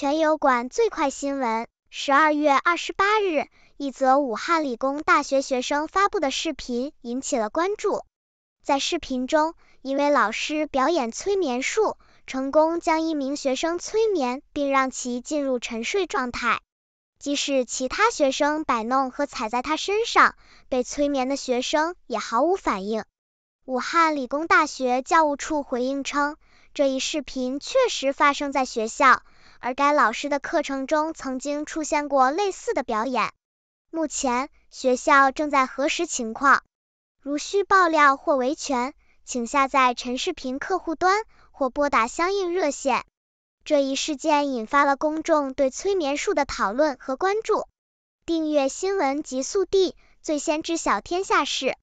全油管最快新闻：十二月二十八日，一则武汉理工大学学生发布的视频引起了关注。在视频中，一位老师表演催眠术，成功将一名学生催眠，并让其进入沉睡状态。即使其他学生摆弄和踩在他身上，被催眠的学生也毫无反应。武汉理工大学教务处回应称，这一视频确实发生在学校。而该老师的课程中曾经出现过类似的表演。目前，学校正在核实情况。如需爆料或维权，请下载陈视频客户端或拨打相应热线。这一事件引发了公众对催眠术的讨论和关注。订阅新闻极速递，最先知晓天下事。